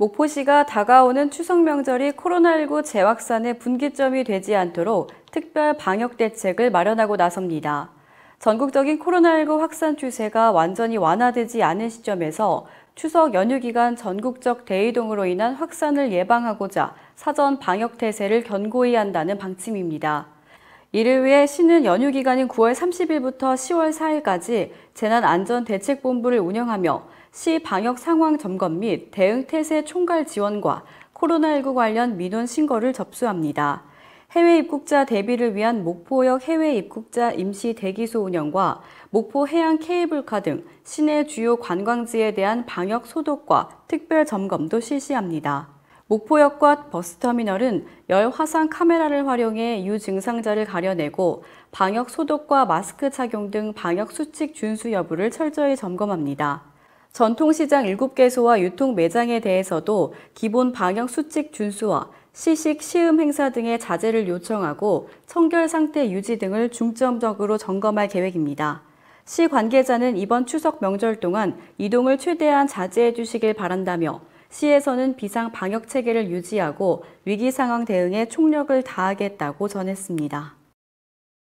목포시가 다가오는 추석 명절이 코로나19 재확산의 분기점이 되지 않도록 특별 방역 대책을 마련하고 나섭니다. 전국적인 코로나19 확산 추세가 완전히 완화되지 않은 시점에서 추석 연휴 기간 전국적 대이동으로 인한 확산을 예방하고자 사전 방역 태세를 견고히 한다는 방침입니다. 이를 위해 시는 연휴 기간인 9월 30일부터 10월 4일까지 재난안전대책본부를 운영하며 시 방역 상황 점검 및 대응 태세 총괄 지원과 코로나19 관련 민원 신고를 접수합니다. 해외 입국자 대비를 위한 목포역 해외 입국자 임시 대기소 운영과 목포 해양 케이블카 등 시내 주요 관광지에 대한 방역 소독과 특별 점검도 실시합니다. 목포역과 버스터미널은 열 화상 카메라를 활용해 유증상자를 가려내고 방역 소독과 마스크 착용 등 방역 수칙 준수 여부를 철저히 점검합니다. 전통시장 7개소와 유통 매장에 대해서도 기본 방역 수칙 준수와 시식, 시음 행사 등의 자제를 요청하고 청결 상태 유지 등을 중점적으로 점검할 계획입니다. 시 관계자는 이번 추석 명절 동안 이동을 최대한 자제해 주시길 바란다며 시에서는 비상 방역 체계를 유지하고 위기 상황 대응에 총력을 다하겠다고 전했습니다.